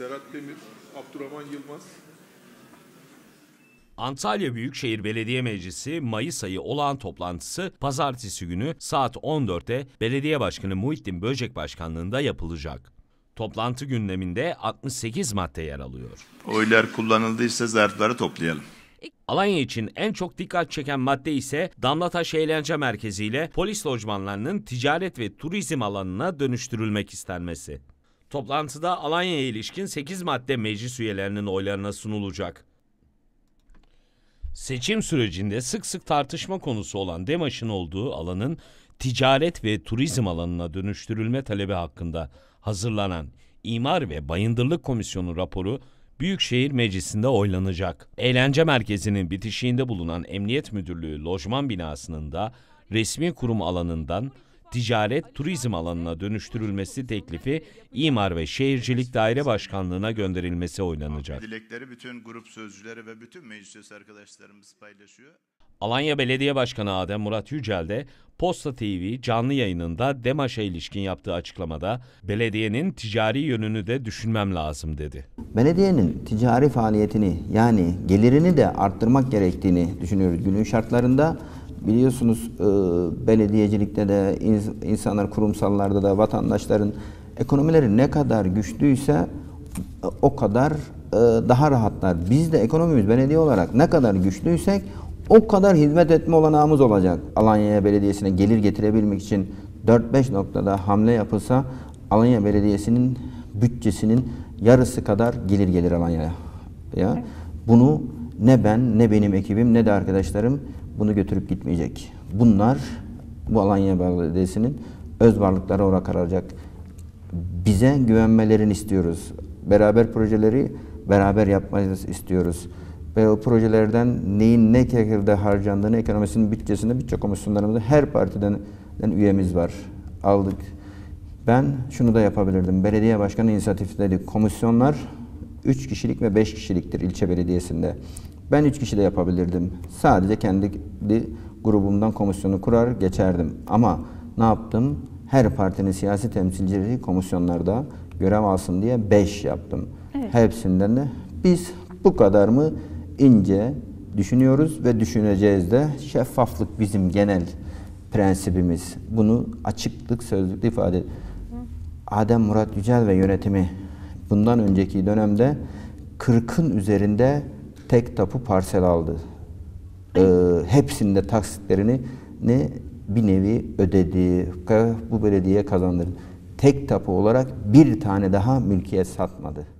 Serhat Demir, Abdurrahman Yılmaz. Antalya Büyükşehir Belediye Meclisi Mayıs ayı olağan toplantısı pazartesi günü saat 14'te Belediye Başkanı Muhittin Böcek Başkanlığı'nda yapılacak. Toplantı gündeminde 68 madde yer alıyor. Oylar kullanıldıysa zarfları toplayalım. Alanya için en çok dikkat çeken madde ise Damlataş Eğlence Merkezi ile polis lojmanlarının ticaret ve turizm alanına dönüştürülmek istenmesi. Toplantıda Alanya'ya ilişkin 8 madde meclis üyelerinin oylarına sunulacak. Seçim sürecinde sık sık tartışma konusu olan DEMAŞ'ın olduğu alanın ticaret ve turizm alanına dönüştürülme talebi hakkında hazırlanan İmar ve Bayındırlık Komisyonu raporu Büyükşehir Meclisi'nde oylanacak. Eğlence merkezinin bitişiğinde bulunan Emniyet Müdürlüğü lojman binasının da resmi kurum alanından ticaret, turizm alanına dönüştürülmesi teklifi İmar ve Şehircilik Daire Başkanlığı'na gönderilmesi oynanacak. Dilekleri bütün grup sözcüleri ve bütün meclis üyesi arkadaşlarımız paylaşıyor. Alanya Belediye Başkanı Adem Murat Yücel de Posta TV canlı yayınında DEMAŞ'a ilişkin yaptığı açıklamada belediyenin ticari yönünü de düşünmem lazım dedi. Belediyenin ticari faaliyetini yani gelirini de arttırmak gerektiğini düşünüyoruz günün şartlarında. Biliyorsunuz e, belediyecilikte de insanlar kurumsallarda da vatandaşların ekonomileri ne kadar güçlüyse e, o kadar e, daha rahatlar. Biz de ekonomimiz belediye olarak ne kadar güçlüysek o kadar hizmet etme olanağımız olacak. Alanya Belediyesi'ne gelir getirebilmek için 4-5 noktada hamle yapılsa Alanya Belediyesi'nin bütçesinin yarısı kadar gelir gelir Alanya'ya. Bunu ne ben ne benim ekibim ne de arkadaşlarım bunu götürüp gitmeyecek. Bunlar bu Alanya Belediyesi'nin öz varlıkları olarak kararacak. Bize güvenmelerini istiyoruz. Beraber projeleri beraber yapmayı istiyoruz. Ve o projelerden neyin ne şekilde harcandığını, ekonomisinin bütçesinde birçok komisyonlarımızda her partiden üyemiz var. Aldık. Ben şunu da yapabilirdim. Belediye başkanı inisiyatifleri komisyonlar 3 kişilik ve 5 kişiliktir ilçe belediyesinde. Ben üç kişi de yapabilirdim. Sadece kendi grubumdan komisyonu kurar geçerdim. Ama ne yaptım? Her partinin siyasi temsilcileri komisyonlarda görev alsın diye beş yaptım. Evet. Hepsinden de biz bu kadar mı ince düşünüyoruz ve düşüneceğiz de şeffaflık bizim genel prensibimiz. Bunu açıklık sözlükte ifade Adem Murat Yücel ve yönetimi bundan önceki dönemde 40'ın üzerinde tek tapu parsel aldı. E, hepsinde taksitlerini ne bir nevi ödedi. Bu belediye kazandırdı. Tek tapu olarak bir tane daha mülkiyet satmadı.